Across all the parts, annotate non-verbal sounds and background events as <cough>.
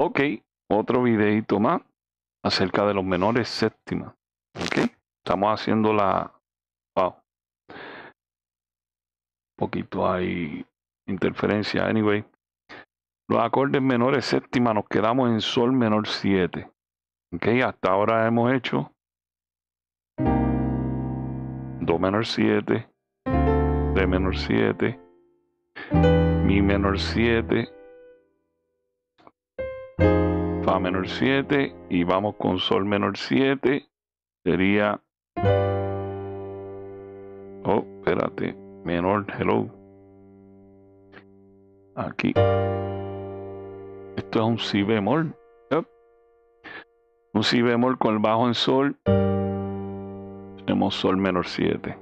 Ok, otro videito más acerca de los menores séptima. Ok, estamos haciendo la. Un poquito hay interferencia. Anyway, los acordes menores séptima nos quedamos en Sol menor 7. Ok, hasta ahora hemos hecho Do menor 7, re menor 7, Mi menor 7 fa menor 7 y vamos con sol menor 7 sería oh espérate menor hello aquí esto es un si bemol un si bemol con el bajo en sol tenemos sol menor 7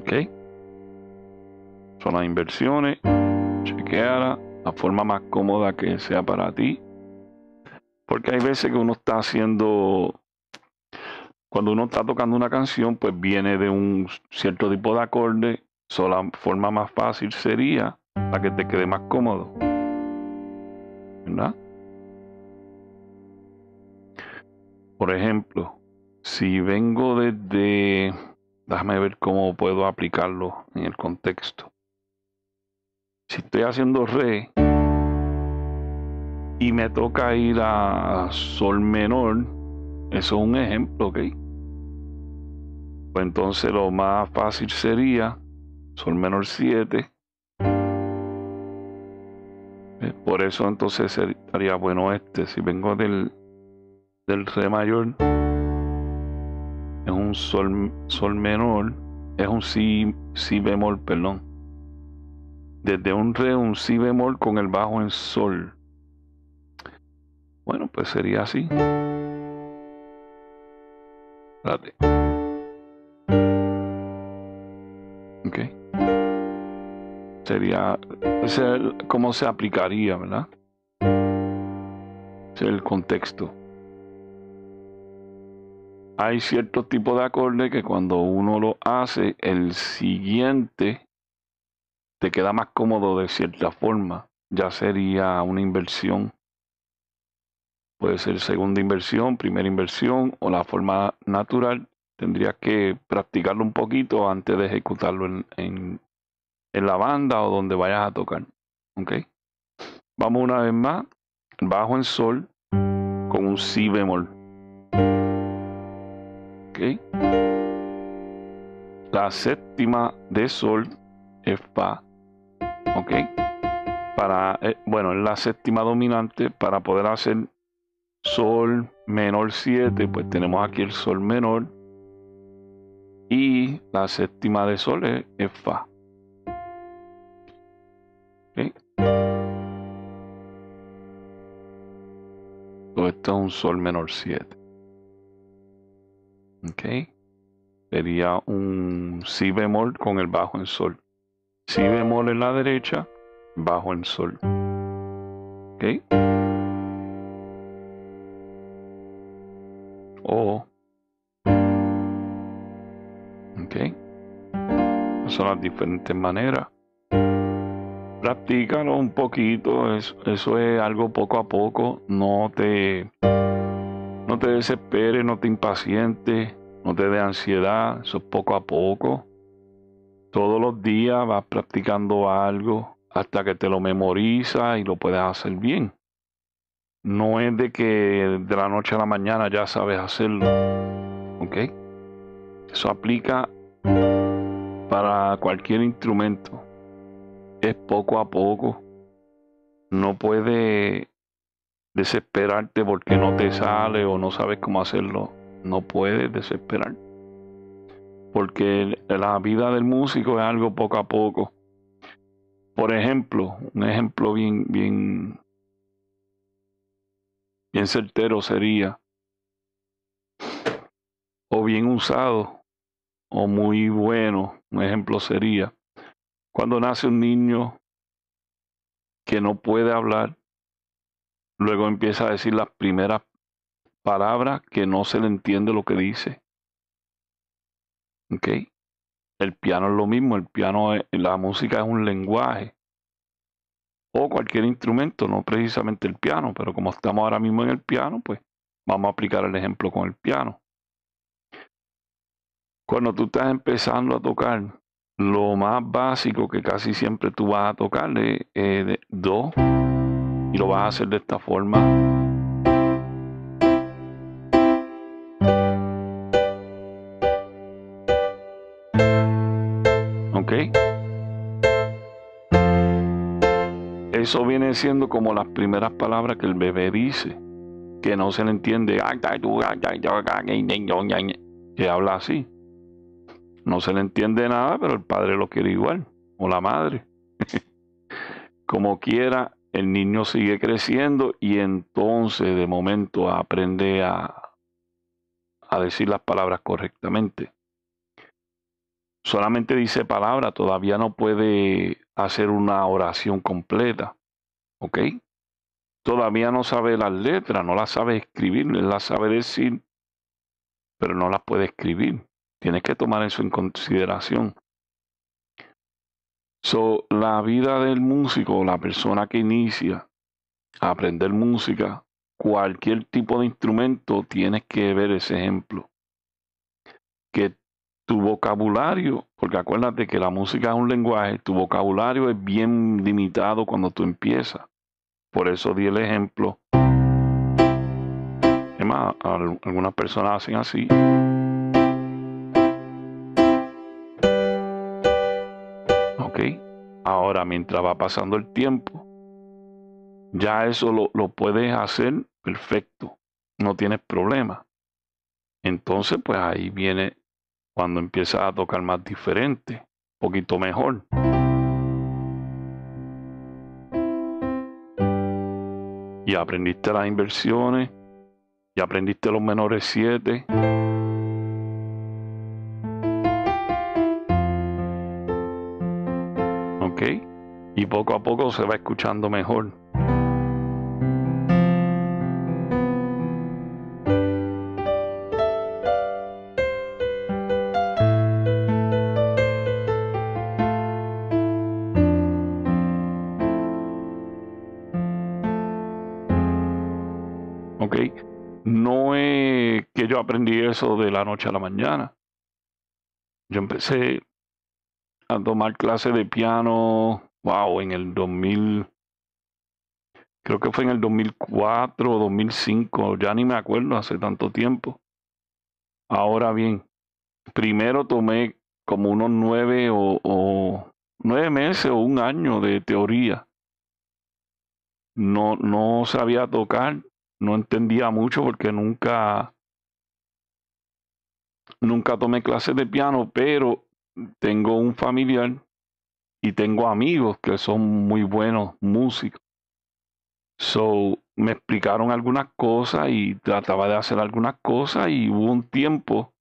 ok son las inversiones Chequear la forma más cómoda que sea para ti. Porque hay veces que uno está haciendo, cuando uno está tocando una canción, pues viene de un cierto tipo de acorde. So, la forma más fácil sería la que te quede más cómodo. ¿Verdad? Por ejemplo, si vengo desde... Déjame ver cómo puedo aplicarlo en el contexto si estoy haciendo re y me toca ir a sol menor, eso es un ejemplo, ¿ok? Pues entonces lo más fácil sería sol menor 7. Eh, por eso entonces sería bueno este. Si vengo del, del re mayor, es un sol, sol menor, es un si, si bemol, perdón desde un re, un si bemol con el bajo en sol. Bueno, pues sería así. Espérate. Ok. Sería, es cómo se aplicaría, ¿verdad? Es el contexto. Hay cierto tipo de acorde que cuando uno lo hace, el siguiente te queda más cómodo de cierta forma, ya sería una inversión. Puede ser segunda inversión, primera inversión o la forma natural. Tendrías que practicarlo un poquito antes de ejecutarlo en, la banda o donde vayas a tocar. ¿Ok? Vamos una vez más. Bajo en sol con un si bemol. La séptima de sol es fa. ¿Ok? Para, eh, bueno, en la séptima dominante. Para poder hacer sol menor 7, pues tenemos aquí el sol menor. Y la séptima de sol es, fa. Todo esto es un sol menor 7. ¿Ok? Sería un si bemol con el bajo en sol. Si bemol en la derecha, bajo el sol. ¿Ok? O. ¿Ok? Son las diferentes maneras. Practícalo un poquito, eso, es algo poco a poco. No te, no te desesperes, no te impacientes, no te dé ansiedad, eso es poco a poco todos los días vas practicando algo hasta que te lo memorizas y lo puedes hacer bien. No es de que de la noche a la mañana ya sabes hacerlo. ¿Ok? Eso aplica para cualquier instrumento. Es poco a poco. No puedes desesperarte porque no te sale o no sabes cómo hacerlo. No puedes desesperarte porque la vida del músico es algo poco a poco. Por ejemplo, un ejemplo bien, bien, bien certero sería, o bien usado, o muy bueno, un ejemplo sería, cuando nace un niño que no puede hablar, luego empieza a decir las primeras palabras que no se le entiende lo que dice ¿ok? El piano es lo mismo, el piano, e, la música es un lenguaje. O cualquier instrumento, no precisamente el piano, pero como estamos ahora mismo en el piano, pues vamos a aplicar el ejemplo con el piano. Cuando tú estás empezando a tocar, lo más básico que casi siempre tú vas a tocar es eh, do y lo vas a hacer de esta forma Eso viene siendo como las primeras palabras que el bebé dice, que no se le entiende, que habla así. No se le entiende nada, pero el padre lo quiere igual, o la madre. <laughs> como quiera, el niño sigue creciendo y entonces de momento aprende a, a decir las palabras correctamente solamente dice palabra, todavía no puede hacer una oración completa. ¿Ok? Todavía no sabe las letras, no las sabe escribir, las sabe decir, pero no las puede escribir. Tienes que tomar eso en consideración. So, la vida del músico, la persona que inicia a aprender música, cualquier tipo de instrumento, tienes que ver ese ejemplo. Que tu vocabulario, porque acuérdate que la música es un lenguaje, tu vocabulario es bien limitado cuando tú empiezas. Por eso di el ejemplo. Es más, algunas personas hacen así. Ok, ahora mientras va pasando el tiempo, ya eso lo, lo puedes hacer perfecto, no tienes problema. Entonces, pues ahí viene cuando empiezas a tocar más diferente, un poquito mejor. Y aprendiste las inversiones, y aprendiste los menores 7. ¿Ok? Y poco a poco se va escuchando mejor. aprendí eso de la noche a la mañana. Yo empecé a tomar clases de piano, wow, en el 2000, creo que fue en el 2004 o 2005, ya ni me acuerdo, hace tanto tiempo. Ahora bien, primero tomé como unos nueve o, o nueve meses o un año de teoría. No, no sabía tocar, no entendía mucho porque nunca nunca tomé clases de piano, pero tengo un familiar y tengo amigos que son muy buenos músicos. So, me explicaron algunas cosas y trataba de hacer algunas cosas y hubo un tiempo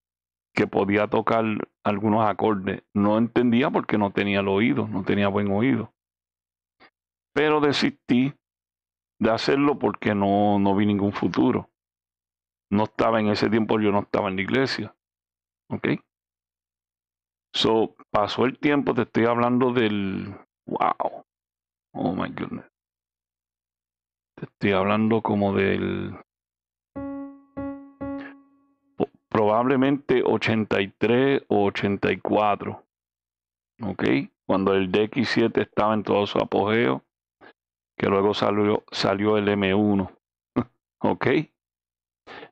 que podía tocar algunos acordes. No entendía porque no tenía el oído, no tenía buen oído. Pero desistí de hacerlo porque no, no vi ningún futuro. No estaba en ese tiempo, yo no estaba en la iglesia. Ok. So, pasó el tiempo, te estoy hablando del. Wow. Oh my goodness. Te estoy hablando como del. Probablemente 83 o 84. Ok. Cuando el DX7 estaba en todo su apogeo. Que luego salió, salió el M1. <laughs> ok.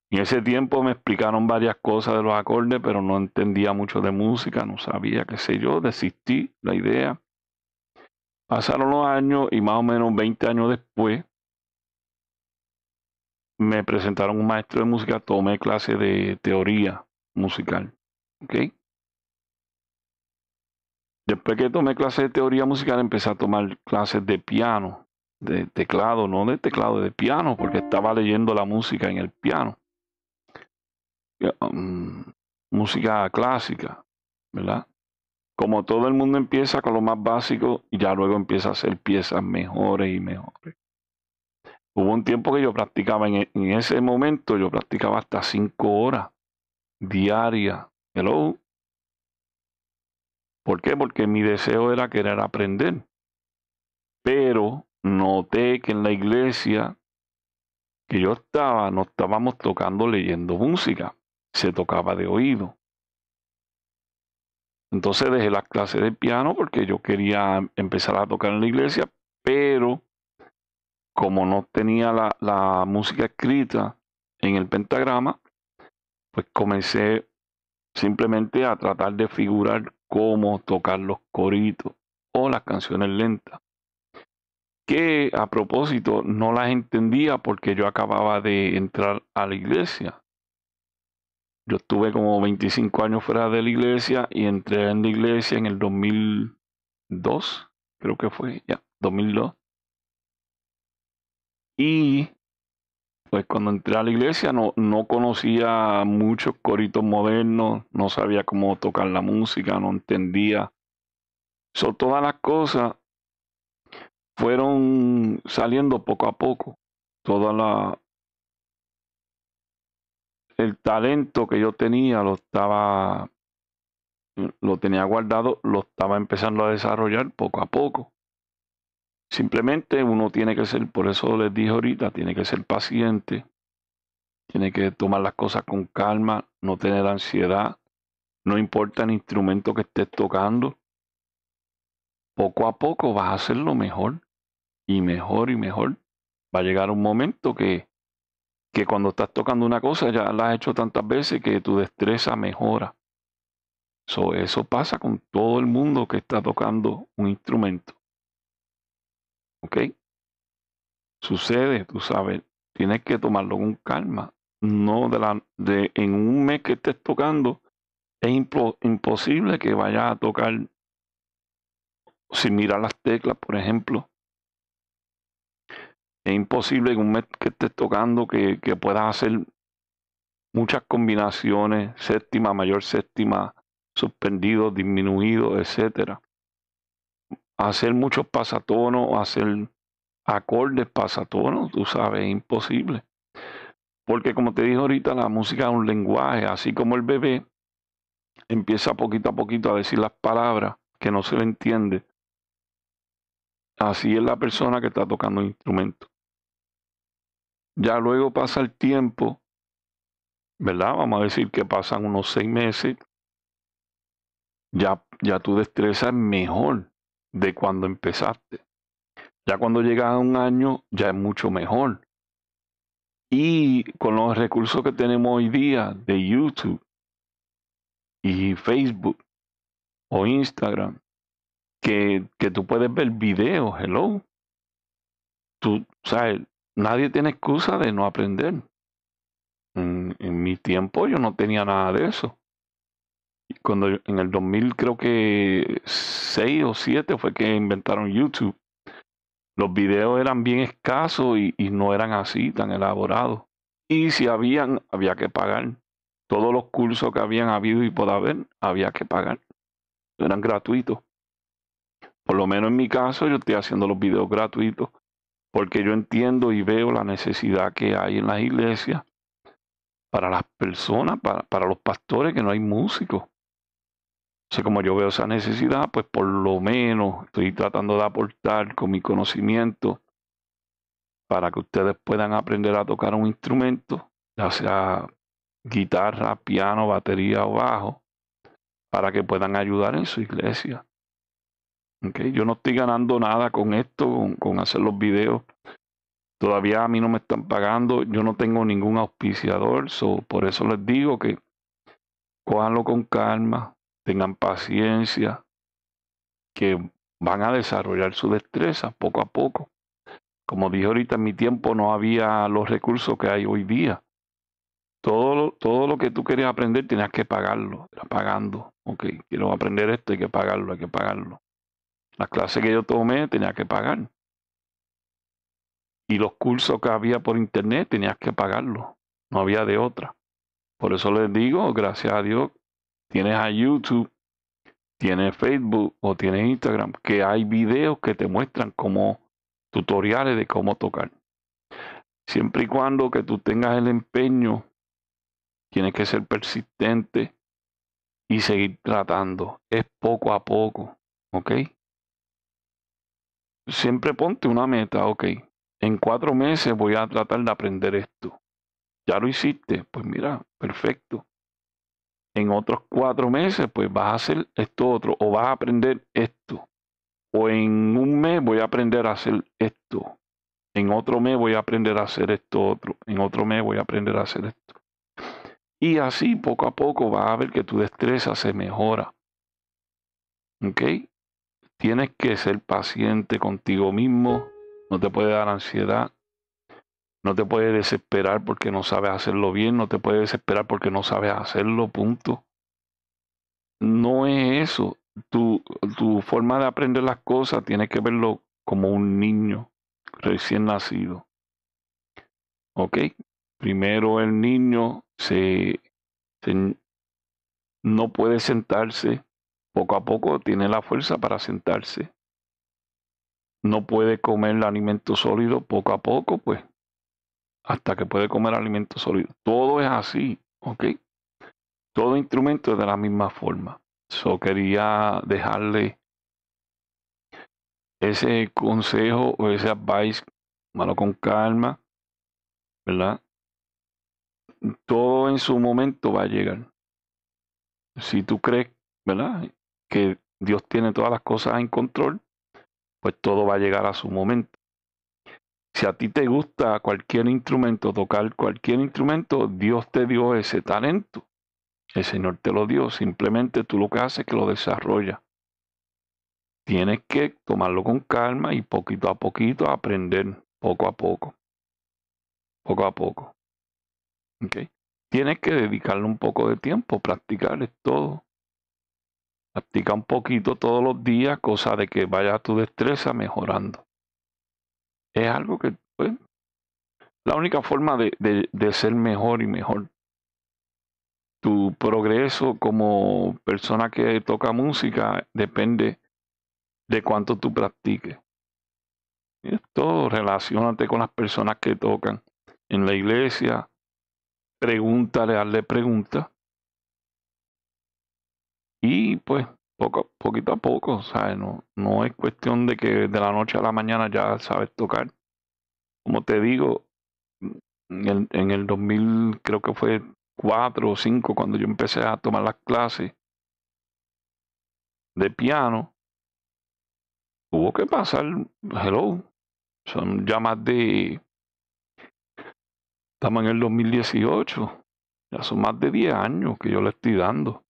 En ese tiempo me explicaron varias cosas de los acordes, pero no entendía mucho de música, no sabía qué sé yo, desistí la idea. Pasaron los años y más o menos 20 años después me presentaron un maestro de música, tomé clase de teoría musical. Después que tomé clase de teoría musical, empecé a tomar clases de piano de teclado, no de teclado, de piano, porque estaba leyendo la música en el piano. Um, música clásica, ¿verdad? Como todo el mundo empieza con lo más básico y ya luego empieza a hacer piezas mejores y mejores. Hubo un tiempo que yo practicaba, e, en, ese momento yo practicaba hasta cinco horas diarias. Hello. ¿Por qué? Porque mi deseo era querer aprender. Pero noté que en la iglesia que yo estaba, no estábamos tocando leyendo música, se tocaba de oído. Entonces dejé las clases de piano porque yo quería empezar a tocar en la iglesia, pero como no tenía la, la música escrita en el pentagrama, pues comencé simplemente a tratar de figurar cómo tocar los coritos o las canciones lentas que a propósito no las entendía porque yo acababa de entrar a la iglesia. Yo estuve como 25 años fuera de la iglesia y entré en la iglesia en el 2002, creo que fue, ya, 2002. Y pues cuando entré a la iglesia no, no conocía muchos coritos modernos, no sabía cómo tocar la música, no entendía. Son todas las cosas fueron saliendo poco a poco. Toda la. El talento que yo tenía lo estaba. Lo tenía guardado, lo estaba empezando a desarrollar poco a poco. Simplemente uno tiene que ser, por eso les dije ahorita, tiene que ser paciente, tiene que tomar las cosas con calma, no tener ansiedad, no importa el instrumento que estés tocando, poco a poco vas a lo mejor y mejor y mejor. Va a llegar un momento que, que cuando estás tocando una cosa ya la has hecho tantas veces que tu destreza mejora. So, eso pasa con todo el mundo que está tocando un instrumento. ¿Ok? Sucede, tú sabes, tienes que tomarlo con calma. No de la, de, en un mes que estés tocando, es imposible que vayas a tocar sin mirar las teclas, por ejemplo. Es imposible en un mes que estés tocando que, que puedas hacer muchas combinaciones, séptima, mayor séptima, suspendido, disminuido, etc. Hacer muchos pasatonos, hacer acordes pasatonos, tú sabes, es imposible. Porque como te dije ahorita, la música es un lenguaje, así como el bebé empieza poquito a poquito a decir las palabras que no se le entiende. Así es la persona que está tocando el instrumento. Ya luego pasa el tiempo, ¿verdad? Vamos a decir que pasan unos seis meses. Ya, ya tu destreza es mejor de cuando empezaste. Ya cuando llegas a un año, ya es mucho mejor. Y con los recursos que tenemos hoy día de YouTube y Facebook o Instagram, que, que tú puedes ver videos, hello. Tú, sabes, nadie tiene excusa de no aprender. En, mi tiempo yo no tenía nada de eso. Cuando en el 2000 creo que 6 o 7 fue que inventaron YouTube. Los videos eran bien escasos y, no eran así tan elaborados. Y si habían, había que pagar. Todos los cursos que habían habido y por haber, había que pagar. Eran gratuitos. Por lo menos en mi caso, yo estoy haciendo los videos gratuitos porque yo entiendo y veo la necesidad que hay en las iglesias para las personas, para, los pastores, que no hay músicos. O como yo veo esa necesidad, pues por lo menos estoy tratando de aportar con mi conocimiento para que ustedes puedan aprender a tocar un instrumento, ya sea guitarra, piano, batería o bajo, para que puedan ayudar en su iglesia yo no estoy ganando nada con esto, con, hacer los videos. Todavía a mí no me están pagando, yo no tengo ningún auspiciador, por eso les digo que cojanlo con calma, tengan paciencia, que van a desarrollar su destreza poco a poco. Como dije ahorita, en mi tiempo no había los recursos que hay hoy día. Todo, todo lo que tú querías aprender tenías que pagarlo, Estás pagando. Ok, quiero aprender esto, hay que pagarlo, hay que pagarlo las clase que yo tomé tenía que pagar. Y los cursos que había por internet tenías que pagarlos. No había de otra. Por eso les digo, gracias a Dios, tienes a YouTube, tienes Facebook o tienes Instagram, que hay videos que te muestran como tutoriales de cómo tocar. Siempre y cuando que tú tengas el empeño, tienes que ser persistente y seguir tratando. Es poco a poco, ¿ok? siempre ponte una meta, ok, en cuatro meses voy a tratar de aprender esto. Ya lo hiciste, pues mira, perfecto. En otros cuatro meses, pues vas a hacer esto otro, o vas a aprender esto. O en un mes voy a aprender a hacer esto. En otro mes voy a aprender a hacer esto otro. En otro mes voy a aprender a hacer esto. Y así poco a poco vas a ver que tu destreza se mejora. ¿Ok? Tienes que ser paciente contigo mismo, no te puede dar ansiedad, no te puede desesperar porque no sabes hacerlo bien, no te puede desesperar porque no sabes hacerlo, punto. No es eso. Tu, forma de aprender las cosas tiene que verlo como un niño recién nacido. ¿Ok? Primero el niño se no puede sentarse, poco a poco tiene la fuerza para sentarse. No puede comer el alimento sólido poco a poco, pues, hasta que puede comer alimento sólido. Todo es así, ¿ok? Todo instrumento es de la misma forma. Yo quería dejarle ese consejo o ese advice, malo con calma, ¿verdad? Todo en su momento va a llegar. Si tú crees, ¿verdad? que Dios tiene todas las cosas en control, pues todo va a llegar a su momento. Si a ti te gusta cualquier instrumento, tocar cualquier instrumento, Dios te dio ese talento. El Señor te lo dio. Simplemente tú lo que haces es que lo desarrollas. Tienes que tomarlo con calma y poquito a poquito aprender, poco a poco. Poco a poco. Tienes que dedicarle un poco de tiempo, practicar todo. Practica un poquito todos los días, cosa de que vaya tu destreza mejorando. Es algo que, pues, la única forma de, ser mejor y mejor. Tu progreso como persona que toca música depende de cuánto tú practiques. esto, relacionate con las personas que tocan en la iglesia, pregúntale, hazle preguntas y pues poco, poquito a poco, ¿sabes? No, no es cuestión de que de la noche a la mañana ya sabes tocar. Como te digo, en el, en el 2000 creo que fue cuatro o cinco cuando yo empecé a tomar las clases de piano, tuvo que pasar, hello, son ya más de, estamos en el 2018, ya son más de 10 años que yo le estoy dando.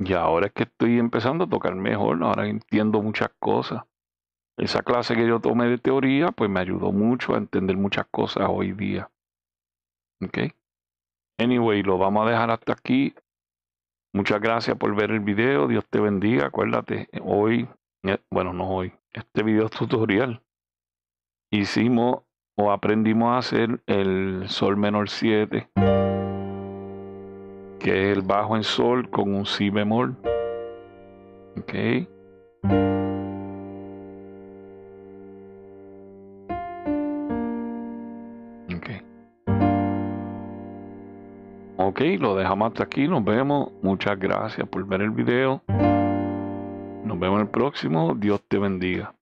Y ahora es que estoy empezando a tocar mejor, ahora entiendo muchas cosas. Esa clase que yo tomé de teoría, pues me ayudó mucho a entender muchas cosas hoy día. ¿Ok? Anyway, lo vamos a dejar hasta aquí. Muchas gracias por ver el video. Dios te bendiga. Acuérdate, hoy, eh, bueno, no hoy, este video es tutorial. Hicimos o aprendimos a hacer el Sol menor 7 que es el bajo en sol con un si bemol. Ok. Ok. lo dejamos hasta aquí. Nos vemos. Muchas gracias por ver el video. Nos vemos en el próximo. Dios te bendiga.